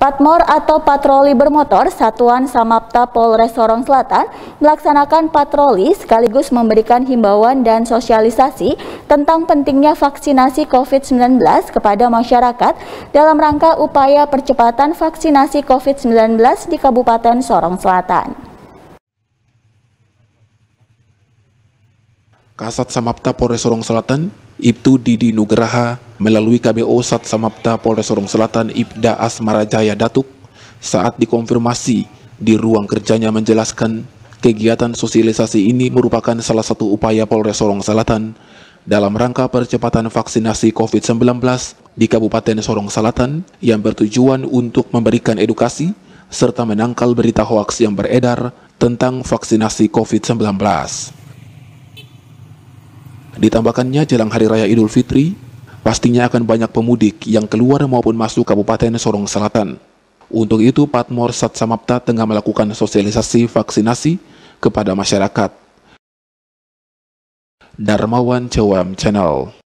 Patmor atau patroli bermotor Satuan Samapta Polres Sorong Selatan melaksanakan patroli sekaligus memberikan himbauan dan sosialisasi tentang pentingnya vaksinasi COVID-19 kepada masyarakat dalam rangka upaya percepatan vaksinasi COVID-19 di Kabupaten Sorong Selatan. Kasat Samapta Polres Sorong Selatan, Ibtu Didi Nugraha melalui KBO Sat Samapta Polres Sorong Selatan Ibda Asmara Jaya Datuk saat dikonfirmasi di ruang kerjanya menjelaskan kegiatan sosialisasi ini merupakan salah satu upaya Polres Sorong Selatan dalam rangka percepatan vaksinasi COVID-19 di Kabupaten Sorong Selatan yang bertujuan untuk memberikan edukasi serta menangkal berita hoaks yang beredar tentang vaksinasi COVID-19. Ditambahkannya jelang Hari Raya Idul Fitri, Pastinya akan banyak pemudik yang keluar maupun masuk Kabupaten Sorong Selatan. Untuk itu, Patmor Satsamapta tengah melakukan sosialisasi vaksinasi kepada masyarakat. Darmawan Cewam Channel